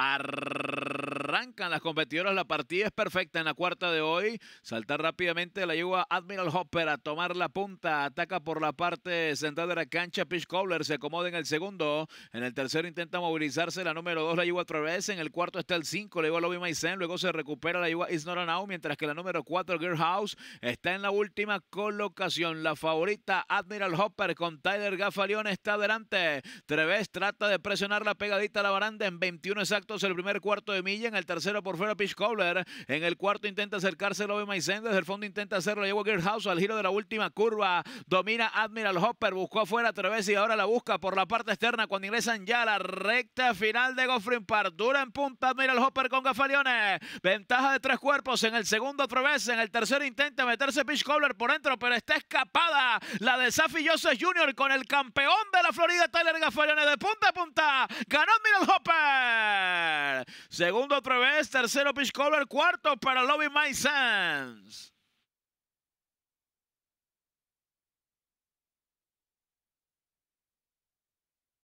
Ar... las competidoras. La partida es perfecta en la cuarta de hoy. Saltar rápidamente la yegua Admiral Hopper a tomar la punta. Ataca por la parte central de la cancha. Pitch Cobbler se acomoda en el segundo. En el tercero intenta movilizarse la número dos, la otra vez. En el cuarto está el cinco, la yegua Lobby Maisen. Luego se recupera la yegua Is Now, mientras que la número 4, Girl está en la última colocación. La favorita Admiral Hopper con Tyler Gafalione, está adelante. Treves trata de presionar la pegadita a la baranda en 21 exactos el primer cuarto de milla. En el tercero por fuera Pitch Cobbler. En el cuarto intenta acercarse Love Maicén. Desde el fondo intenta hacerlo. Llegó House al giro de la última curva. Domina Admiral Hopper. Buscó afuera vez y ahora la busca por la parte externa cuando ingresan ya a la recta final de Goffrin Park. Dura en punta Admiral Hopper con Gafalione Ventaja de tres cuerpos en el segundo vez. En el tercero intenta meterse Pitch Cobbler por dentro, pero está escapada la de Safi Joseph Jr. con el campeón de la Florida, Tyler Gafalione, de punta a punta. Ganó Admiral Hopper. Segundo vez, tercero Pitch Cover, cuarto para Lobby My Sands.